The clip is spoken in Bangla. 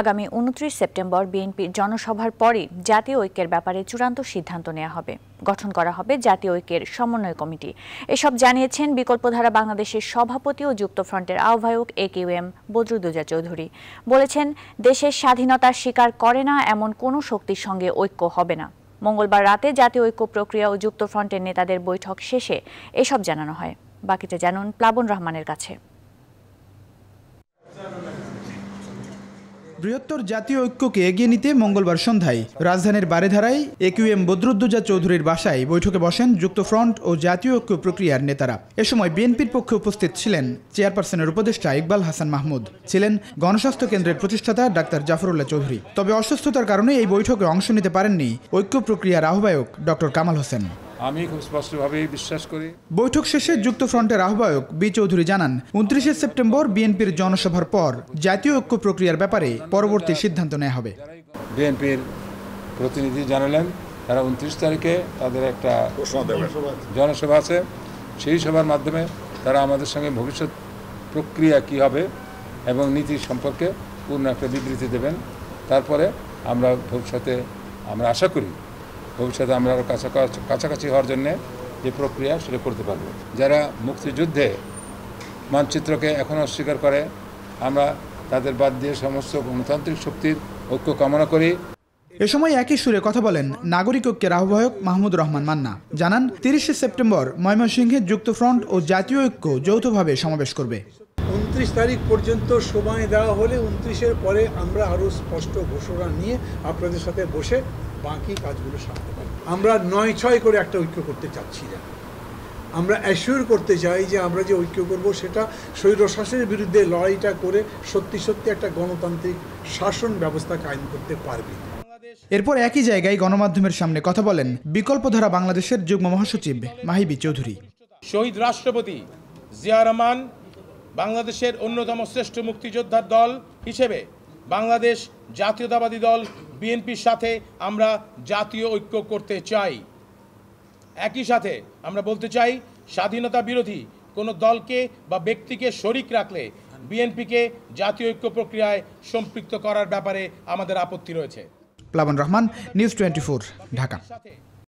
আগামী উনত্রিশ সেপ্টেম্বর বিএনপির জনসভার পরে জাতীয় ঐক্যের ব্যাপারে চূড়ান্ত সিদ্ধান্ত নেওয়া হবে গঠন করা হবে জাতীয় ঐক্যের সমন্বয় কমিটি এসব জানিয়েছেন বিকল্পধারা বাংলাদেশের সভাপতি ও যুক্তফ্রন্টের আহ্বায়ক A Q M Badruddoza Chowdhury বলেছেন দেশের স্বাধীনতার স্বীকার করে না এমন কোনো শক্তির সঙ্গে ঐক্য হবে না মঙ্গলবার রাতে জাতীয় ঐক্য প্রক্রিয়া ও যুক্তফ্রন্টের নেতাদের বৈঠক শেষে এসব জানানো হয় বাকিটা জানুন প্লাবন রহমানের কাছে বৃহত্তর জাতীয় ঐক্যকে এগিয়ে নিতে মঙ্গলবার সন্ধ্যায় রাজধানীর বারেধারায় এম বদরুদ্দুজা চৌধুরীর বাসায় বৈঠকে বসেন যুক্তফ্রন্ট ও জাতীয় ঐক্য প্রক্রিয়ার নেতারা এ সময় বিএনপির পক্ষে উপস্থিত ছিলেন চেয়ারপারসনের উপদেষ্টা ইকবাল হাসান মাহমুদ ছিলেন গণস্বাস্থ্য কেন্দ্রের প্রতিষ্ঠাতা ডাক্তার জাফরুল্লাহ চৌধুরী তবে অসুস্থতার কারণে এই বৈঠকে অংশ নিতে পারেননি ঐক্য প্রক্রিয়ার আহ্বায়ক ডক্টর কামাল হোসেন আমি খুব স্পষ্টভাবেই বিশ্বাস করি বৈঠক শেষে যুক্তফ্রন্টের আহ্বায়ক বি চৌধুরী জানান উনত্রিশে সেপ্টেম্বর বিএনপির জনসভার পর জাতীয় ঐক্য প্রক্রিয়ার ব্যাপারে পরবর্তী সিদ্ধান্ত নেওয়া হবে বিএনপির প্রতিনিধি জানালেন তারা উনত্রিশ তারিখে তাদের একটা জনসভা আছে সেই সভার মাধ্যমে তারা আমাদের সঙ্গে ভবিষ্যৎ প্রক্রিয়া কি হবে এবং নীতি সম্পর্কে পূর্ণ একটা বিবৃতি দেবেন তারপরে আমরা ভবিষ্যতে আমরা আশা করি ভবিষ্যতে আমরা আরও কাছাকাছি কাছাকাছি হওয়ার জন্যে যে প্রক্রিয়া সেটা করতে পারব যারা মুক্তিযুদ্ধে মানচিত্রকে এখনও অস্বীকার করে আমরা তাদের বাদ দিয়ে সমস্ত গণতান্ত্রিক শক্তির ঐক্য কামনা করি এ সময় একই সুরে কথা বলেন নাগরিক ঐক্যের আহ্বায়ক মাহমুদ রহমান মান্না জানান তিরিশে সেপ্টেম্বর ময়মনসিংহের যুক্তফ্রন্ট ও জাতীয় ঐক্য যৌথভাবে সমাবেশ করবে উনত্রিশ তারিখ পর্যন্ত সময় দেওয়া হলে উনত্রিশের পরে আমরা আরও স্পষ্ট ঘোষণা নিয়ে আপনাদের সাথে বসে বাকি কাজগুলো সারতে পারি আমরা নয় ছয় করে একটা ঐক্য করতে চাচ্ছি না আমরা অ্যাসিওর করতে চাই যে আমরা যে ঐক্য করব সেটা স্বৈরশাসনের বিরুদ্ধে লড়াইটা করে সত্যি সত্যি একটা গণতান্ত্রিক শাসন ব্যবস্থা কায়েম করতে পারবে এরপর একই জায়গায় গণমাধ্যমের সামনে কথা বলেন বিকল্প ধারা বাংলাদেশের যুগ্ম মহাসচিব মাহিবি চৌধুরী শহীদ রাষ্ট্রপতি জিয়া রহমান বাংলাদেশের অন্যতম শ্রেষ্ঠ মুক্তিযোদ্ধার দল হিসেবে বাংলাদেশ জাতীয়তাবাদী দল বিএনপির সাথে আমরা জাতীয় ঐক্য করতে চাই একই সাথে আমরা বলতে চাই স্বাধীনতা বিরোধী কোনো দলকে বা ব্যক্তিকে শরিক রাখলে বিএনপিকে জাতীয় ঐক্য প্রক্রিয়ায় সম্পৃক্ত করার ব্যাপারে আমাদের আপত্তি রয়েছে প্লাবন রহমান নিউজ টোয়েন্টি ঢাকা